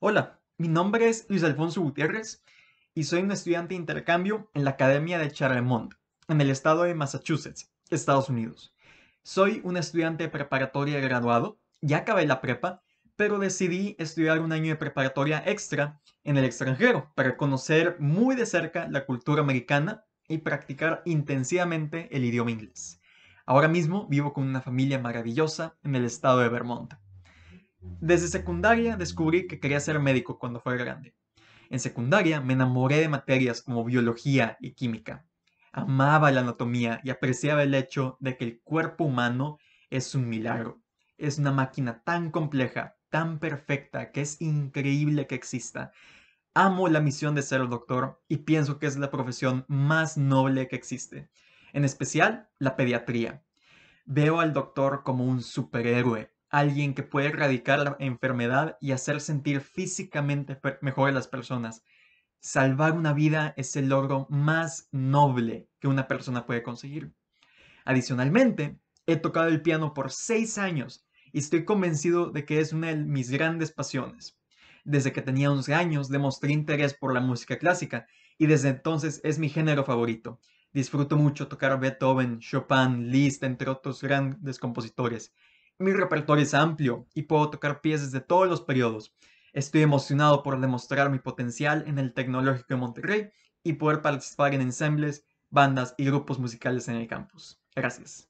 Hola, mi nombre es Luis Alfonso Gutiérrez y soy un estudiante de intercambio en la Academia de Charlemont, en el estado de Massachusetts, Estados Unidos. Soy un estudiante de preparatoria graduado, ya acabé la prepa, pero decidí estudiar un año de preparatoria extra en el extranjero para conocer muy de cerca la cultura americana y practicar intensivamente el idioma inglés. Ahora mismo vivo con una familia maravillosa en el estado de Vermont. Desde secundaria descubrí que quería ser médico cuando fuera grande. En secundaria me enamoré de materias como biología y química. Amaba la anatomía y apreciaba el hecho de que el cuerpo humano es un milagro. Es una máquina tan compleja, tan perfecta, que es increíble que exista. Amo la misión de ser doctor y pienso que es la profesión más noble que existe. En especial, la pediatría. Veo al doctor como un superhéroe, alguien que puede erradicar la enfermedad y hacer sentir físicamente mejor a las personas. Salvar una vida es el logro más noble que una persona puede conseguir. Adicionalmente, he tocado el piano por seis años y estoy convencido de que es una de mis grandes pasiones. Desde que tenía 11 años demostré interés por la música clásica y desde entonces es mi género favorito. Disfruto mucho tocar Beethoven, Chopin, Liszt, entre otros grandes compositores mi repertorio es amplio y puedo tocar piezas de todos los periodos. Estoy emocionado por demostrar mi potencial en el Tecnológico de Monterrey y poder participar en ensembles, bandas y grupos musicales en el campus. Gracias.